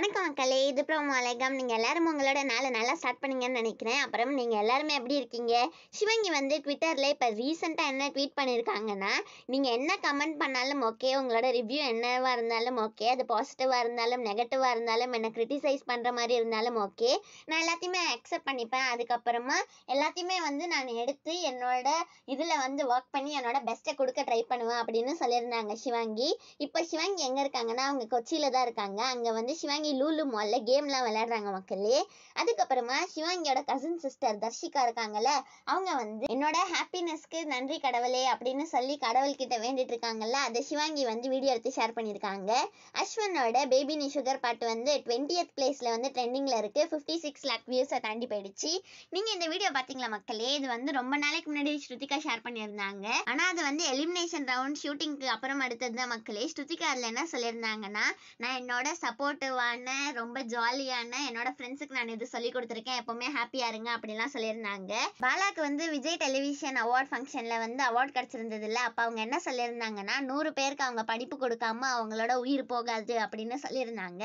வணக்கம் மக்களே இது ப்ரோமோ அலைகம் நீங்கள் எல்லாரும் உங்களோட நாளை நல்லா ஸ்டார்ட் பண்ணுங்கன்னு நினைக்கிறேன் அப்புறம் நீங்கள் எல்லாருமே எப்படி இருக்கீங்க சிவங்கி வந்து ட்விட்டரில் இப்போ ரீசெண்டாக என்ன ட்வீட் பண்ணியிருக்காங்கன்னா நீங்கள் என்ன கமெண்ட் பண்ணாலும் ஓகே உங்களோட ரிவ்யூ என்னவாக இருந்தாலும் ஓகே அது பாசிட்டிவாக இருந்தாலும் நெகட்டிவாக இருந்தாலும் என்னை கிரிட்டிசைஸ் பண்ணுற மாதிரி இருந்தாலும் ஓகே நான் எல்லாத்தையுமே அக்செப்ட் பண்ணிப்பேன் அதுக்கப்புறமா எல்லாத்தையுமே வந்து நான் எடுத்து என்னோட இதில் வந்து ஒர்க் பண்ணி என்னோட பெஸ்ட்டை கொடுக்க ட்ரை பண்ணுவேன் அப்படின்னு சொல்லியிருந்தாங்க சிவாங்கி இப்போ சிவாங்கி எங்கே இருக்காங்கன்னா அவங்க கொச்சியில் தான் இருக்காங்க அங்கே வந்து சிவாங்கி லூலு மால்ல கேம்லாம் விளையாடுறாங்க மக்களே அதுக்கப்புறமா சிவாங்கியோட கசின் சிஸ்டர் தர்ஷிகா இருக்காங்கல்ல அவங்க வந்து என்னோட ஹாப்பினஸ்க்கு நன்றி கடவுளே அப்படின்னு சொல்லி கடவுள்கிட்ட வேண்டிட்டு இருக்காங்கல்ல அதை சிவாங்கி வந்து வீடியோ எடுத்து ஷேர் பண்ணியிருக்காங்க அஸ்வனோட பேபி நீ சுகர் பாட்டு வந்து டுவெண்ட்டியத் பிளேஸில் வந்து ட்ரெண்டிங்கில் இருக்குது ஃபிஃப்டி சிக்ஸ் லேக் வியூஸை தாண்டி போயிடுச்சு நீங்கள் இந்த வீடியோ பார்த்தீங்களா மக்களே இது வந்து ரொம்ப நாளைக்கு முன்னாடி ஸ்ருதிகா ஷேர் பண்ணியிருந்தாங்க ஆனால் அது வந்து எலிமினேஷன் ரவுண்ட் ஷூட்டிங்க்கு அப்புறம் அடுத்தது தான் மக்களே ஸ்ருதிகா அதில் என்ன சொல்லியிருந்தாங்கன்னா நான் என்னோட சப்போர்ட்டிவான ஃபன்னான ரொம்ப ஜாலியான என்னோட ஃப்ரெண்ட்ஸுக்கு நான் இது சொல்லி கொடுத்துருக்கேன் எப்பவுமே ஹாப்பியா இருங்க அப்படிலாம் சொல்லியிருந்தாங்க பாலாக்கு வந்து விஜய் டெலிவிஷன் அவார்ட் ஃபங்க்ஷன்ல வந்து அவார்ட் கிடைச்சிருந்தது இல்லை அப்போ அவங்க என்ன சொல்லியிருந்தாங்கன்னா நூறு பேருக்கு அவங்க படிப்பு கொடுக்காம அவங்களோட உயிர் போகாது அப்படின்னு சொல்லியிருந்தாங்க